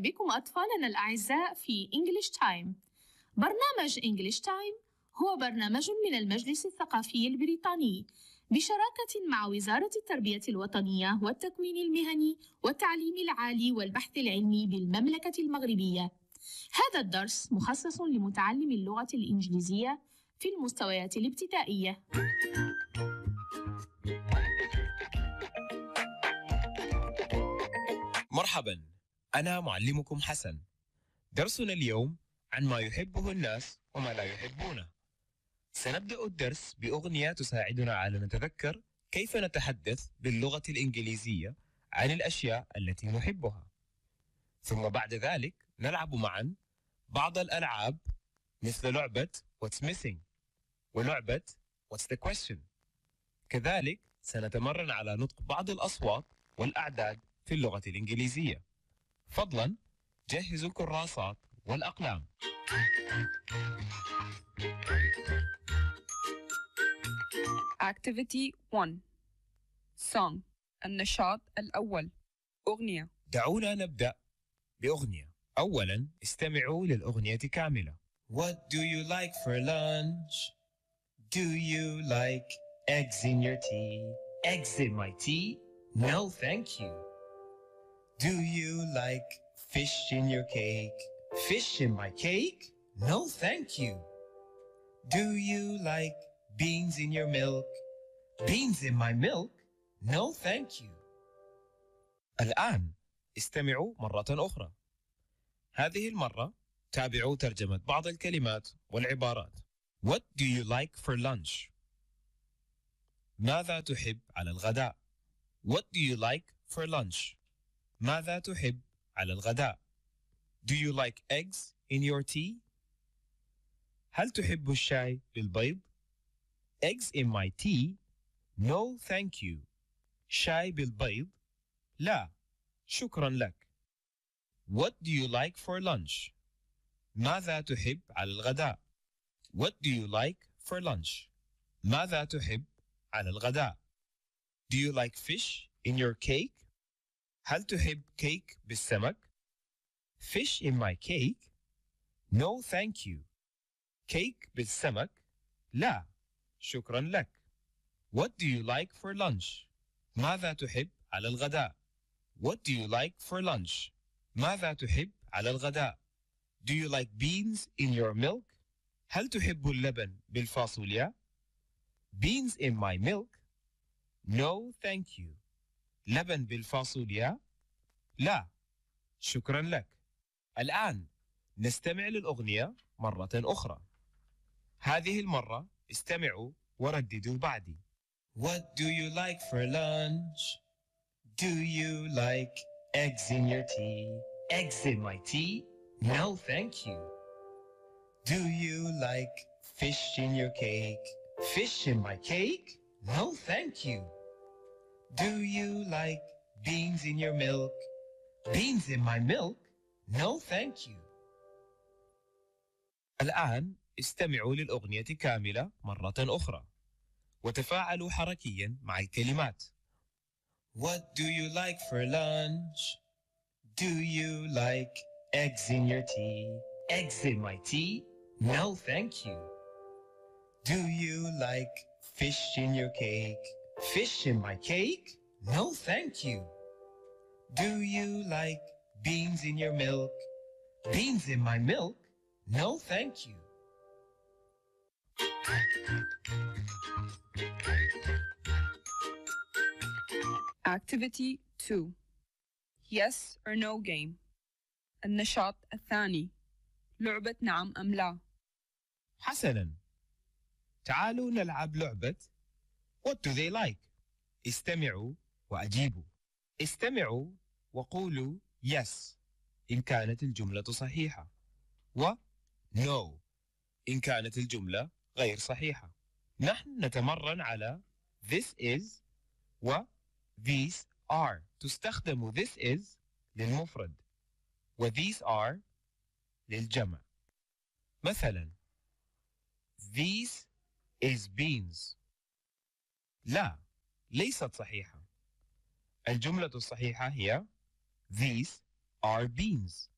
بكم أطفالنا الأعزاء في English تايم. برنامج English تايم هو برنامج من المجلس الثقافي البريطاني بشراكة مع وزارة التربية الوطنية والتكوين المهني والتعليم العالي والبحث العلمي بالمملكة المغربية. هذا الدرس مخصص لمتعلم اللغة الإنجليزية في المستويات الابتدائية. مرحبا أنا معلمكم حسن درسنا اليوم عن ما يحبه الناس وما لا يحبونه سنبدأ الدرس بأغنية تساعدنا على نتذكر كيف نتحدث باللغة الإنجليزية عن الأشياء التي نحبها ثم بعد ذلك نلعب معا بعض الألعاب مثل لعبة What's Missing ولعبة What's the Question كذلك سنتمرن على نطق بعض الأصوات والأعداد في اللغة الإنجليزية فضلا جهزوا الكراسات والأقلام Activity 1 Song النشاط الأول أغنية دعونا نبدأ بأغنية أولا استمعوا للأغنية كاملة What do you like for lunch? Do you like eggs in your tea? Eggs in my tea? No thank you Do you like fish in your cake? Fish in my cake? No, thank you. Do you like beans in your milk? Beans in my milk? No, thank you. الآن استمعوا مرة أخرى. هذه المرة تابعوا ترجمة بعض الكلمات والعبارات. What do you like for lunch? ماذا تحب على الغداء? What do you like for lunch? ماذا تحب على الغداء؟ Do you like eggs in your tea? هل تحب الشاي بالبيض؟ Eggs in my tea? No thank you. شاي بالبيض؟ لا شكرا لك. What do you like for lunch? ماذا تحب على الغداء؟ What do you like for lunch? ماذا تحب على الغداء؟ Do you like fish in your cake? هل تحب كيك بالسمك؟ Fish in my cake? No thank you. Cake بالسمك? لا. شكرا لك. What do you like for lunch? ماذا تحب على الغداء؟ What do you like for lunch? ماذا تحب على الغداء؟ Do you like beans in your milk? هل تحب اللبن بالفاصوليا؟ Beans in my milk? No, thank you. لبن بالفاصوليا؟ لا شكرا لك الآن نستمع للأغنية مرة أخرى هذه المرة استمعوا ورددوا بعدي What do you like for lunch? Do you like eggs in your tea? Eggs in my tea? No thank you. Do you like fish in your cake? Fish in my cake? No thank you. Do you like beans in your milk? Beans in my milk? No thank you. الآن استمعوا للأغنية كاملة مرة أخرى وتفاعلوا حركيا مع الكلمات. What do you like for lunch? Do you like eggs in your tea? Eggs in my tea? No thank you. Do you like fish in your cake? Fish in my cake? No, thank you. Do you like beans in your milk? Beans in my milk? No, thank you. Activity 2 Yes or No Game النشاط الثاني لعبة نعم أم لا حسنا تعالوا نلعب لعبة What do they like? استمعوا وأجيبوا استمعوا وقولوا yes إن كانت الجملة صحيحة و no إن كانت الجملة غير صحيحة نحن نتمرن على this is و these are تستخدم this is للمفرد و these are للجمع مثلا these is beans لا ليست صحيحة الجملة الصحيحة هي These are beans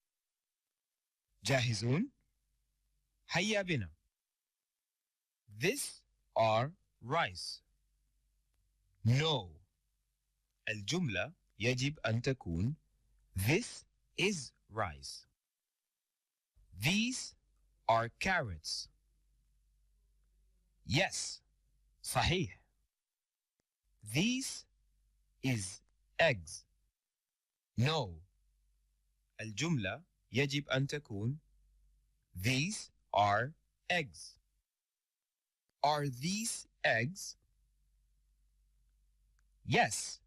جاهزون؟ هيا بنا This are rice No الجملة يجب أن تكون This is rice These are carrots Yes صحيح These is eggs. No. الجملة يجب أن تكون These are eggs. Are these eggs? Yes.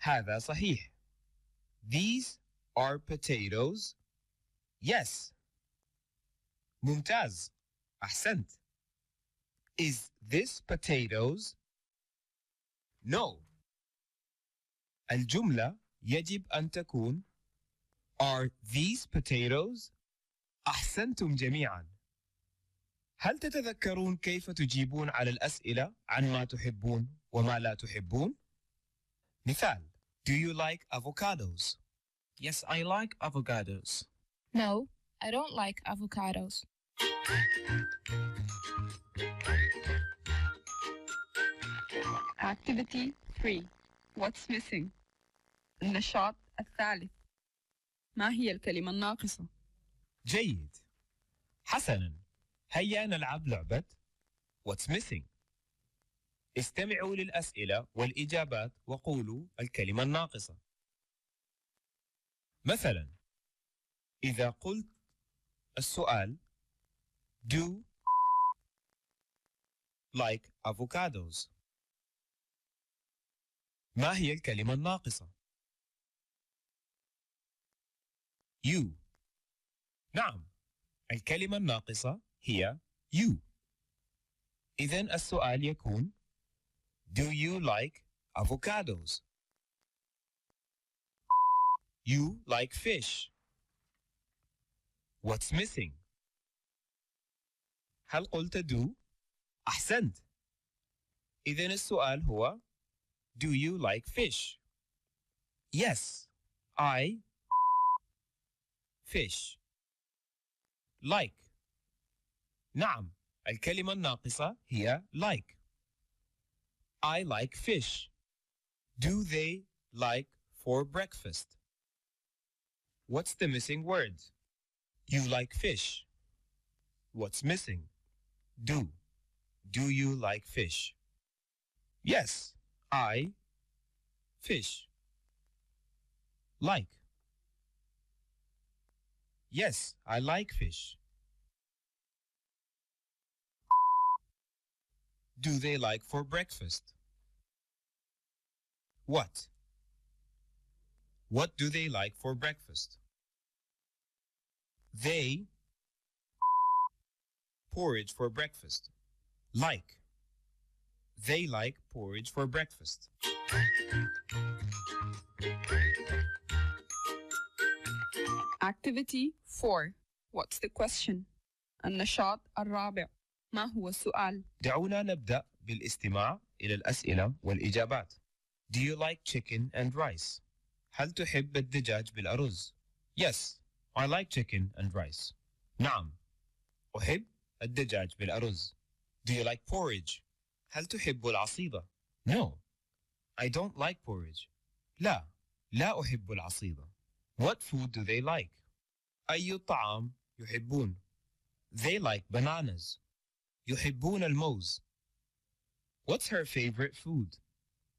هذا صحيح. These are potatoes. Yes. ممتاز. أحسنت. Is this potatoes? No. الجملة يجب أن تكون Are these potatoes? أحسنتم جميعا. هل تتذكرون كيف تجيبون على الأسئلة عن ما تحبون وما لا تحبون؟ مثال Do you like avocados? Yes, I like avocados. No, I don't like avocados. Activity 3 What's missing? النشاط الثالث ما هي الكلمة الناقصة؟ جيد حسنا هيا نلعب لعبة What's missing؟ استمعوا للأسئلة والإجابات وقولوا الكلمة الناقصة مثلا إذا قلت السؤال Do like avocados ما هي الكلمة الناقصة؟ you نعم الكلمة الناقصة هي you إذا السؤال يكون Do you like avocados? You like fish. What's missing? هل قلت do؟ أحسنت. إذا السؤال هو Do you like fish? Yes, I fish. Like. نعم الكلمة الناقصة هي like. I like fish. Do they like for breakfast? What's the missing word? You like fish. What's missing? Do. Do you like fish? Yes, I fish. Like. Yes, I like fish. Do they like for breakfast? What? What do they like for breakfast? They porridge for breakfast. Like. They like porridge for breakfast. Activity 4 What's the question? النشاط الرابع ما هو السؤال؟ دعونا نبدأ بالاستماع إلى الأسئلة والإجابات. Do you like chicken and rice? هل تحب الدجاج بالأرز؟ Yes, I like chicken and rice. نعم، أحب الدجاج بالأرز. Do you like porridge? هل تحب العصيدة؟ No. I don't like porridge. لا، لا أحب العصيدة. What food do they like? أي طعام يحبون؟ They like bananas. يحبون الموز. What's her favorite food?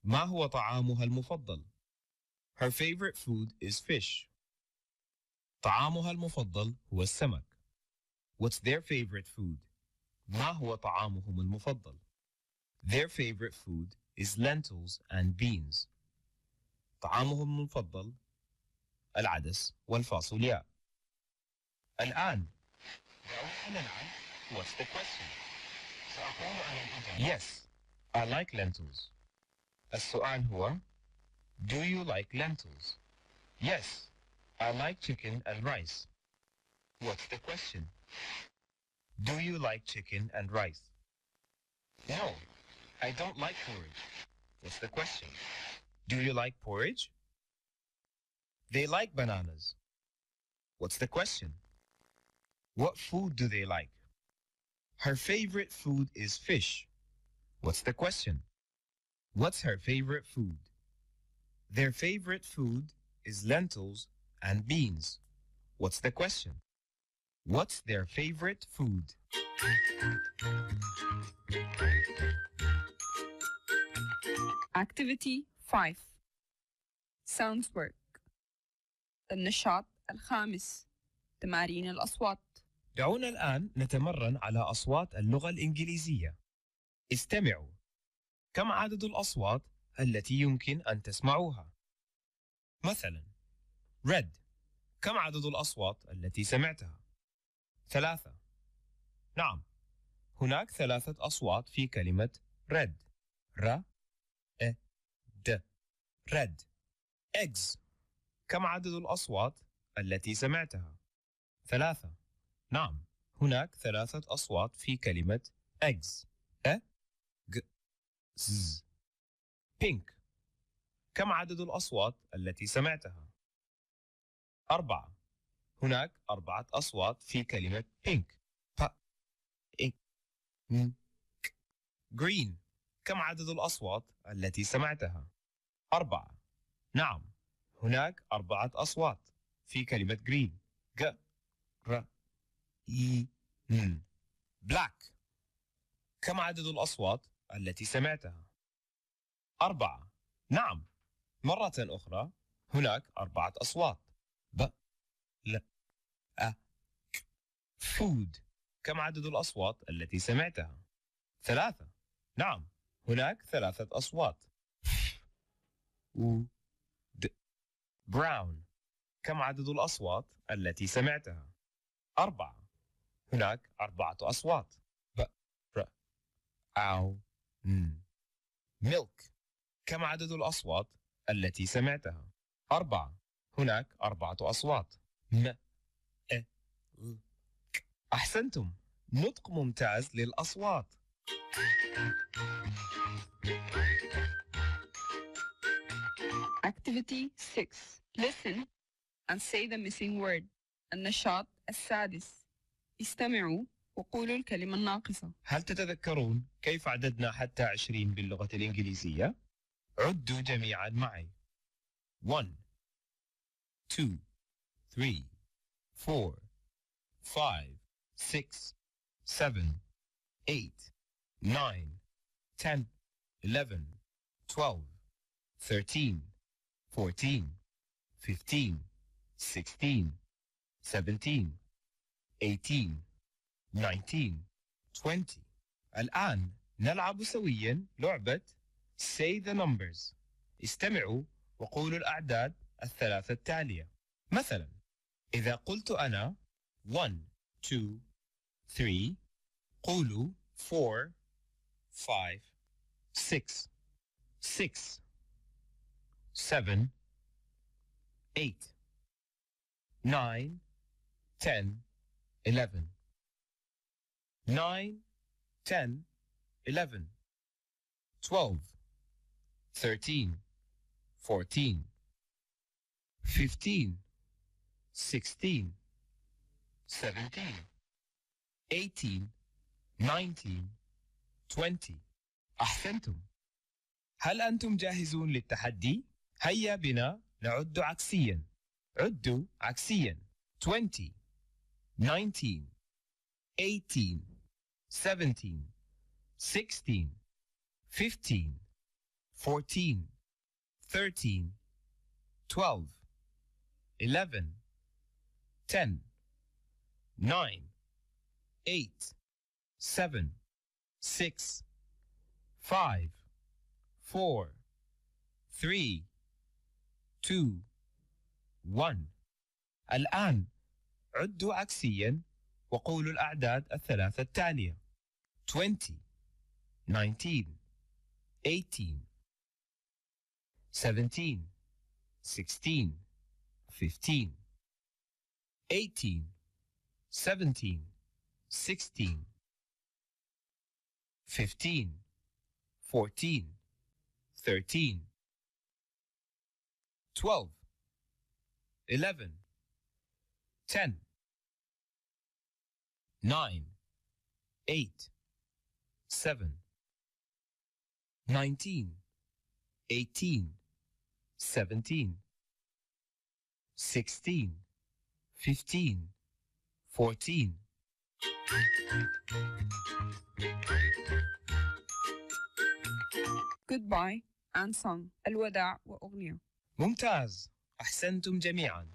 ما هو طعامها المفضل؟ Her favorite food is fish. طعامها المفضل هو السمك. What's their favorite food? ما هو طعامهم المفضل؟ Their favorite food is lentils and beans. طعامهم المفضل العدس والفاصوليا. الآن What's the question? Yes, I like lentils. السؤال هو Do you like lentils? Yes, I like chicken and rice. What's the question? Do you like chicken and rice? No, I don't like porridge. What's the question? Do you like porridge? They like bananas. What's the question? What food do they like? Her favorite food is fish. What's the question? What's her favorite food? Their favorite food is lentils and beans. What's the question? What's their favorite food? Activity 5 Sounds work النشاط الخامس تمارين الأصوات دعونا الآن نتمرن على أصوات اللغة الإنجليزية استمعوا كم عدد الأصوات التي يمكن أن تسمعوها؟ مثلا red كم عدد الأصوات التي سمعتها؟ ثلاثة نعم هناك ثلاثة أصوات في كلمة red ر أ د red eggs كم عدد الأصوات التي سمعتها؟ ثلاثة نعم هناك ثلاثة أصوات في كلمة eggs أ ج ز pink كم عدد الأصوات التي سمعتها؟ أربعة هناك أربعة أصوات في كلمة pink green كم عدد الأصوات التي سمعتها؟ أربعة نعم هناك أربعة أصوات في كلمة green ج ر إي ن black كم عدد الأصوات التي سمعتها؟ أربعة نعم مرة أخرى هناك أربعة أصوات ب أ آه. فود كم عدد الأصوات التي سمعتها؟ ثلاثة نعم هناك ثلاثة أصوات و د براون كم عدد الأصوات التي سمعتها؟ أربعة هناك أربعة أصوات ب ر أو ن ميلك كم عدد الأصوات التي سمعتها؟ أربعة هناك أربعة أصوات م أحسنتم نطق ممتاز للأصوات Activity 6 Listen and say the missing word النشاط السادس استمعوا وقولوا الكلمة الناقصة هل تتذكرون كيف عددنا حتى 20 باللغة الإنجليزية؟ عدوا جميعا معي 1 2 three, four, five, six, seven, eight, nine, ten, eleven, twelve, thirteen, fourteen, fifteen, sixteen, seventeen, eighteen, nineteen, twenty. الآن نلعب سويا لعبة Say the Numbers استمعوا وقولوا الأعداد الثلاثة التالية مثلاً إذا قلت أنا one, two, three, قولوا four, five, six, six, seven, eight, nine, ten, eleven, nine, ten, eleven, twelve, thirteen, fourteen, fifteen. 16, 17, 18, 19, 20 أحسنتم هل أنتم جاهزون للتحدي؟ هيا بنا نعد عكسيا عدوا عكسيا 20 19 18 17 16 15 14 13 12 11 10, 9, 8, 7, 6, 5, 4, 3, 2, 1 الآن عدوا عكسيا وقولوا الأعداد الثلاثة التالية 20 19 18 17 16 15 18, 17, 16, 15, 14, 13, 12, 11, 10, 9, 8, 7, 19, 18, 17, 16, 15 14 Goodbye and song الوداع وأغنية ممتاز أحسنتم جميعا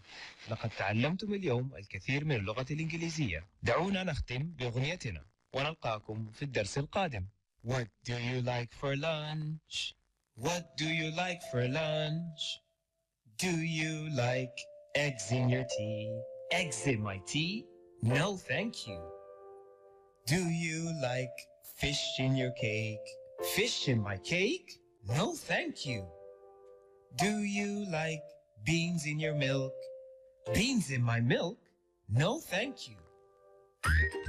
لقد تعلمتم اليوم الكثير من اللغة الإنجليزية دعونا نختم بأغنيتنا ونلقاكم في الدرس القادم What do you like for lunch? What do you like for lunch? Do you like eggs in your tea? Exit my tea? No, hmm? thank you. Do you like fish in your cake? Fish in my cake? No, thank you. Do you like beans in your milk? Beans in my milk? No, thank you.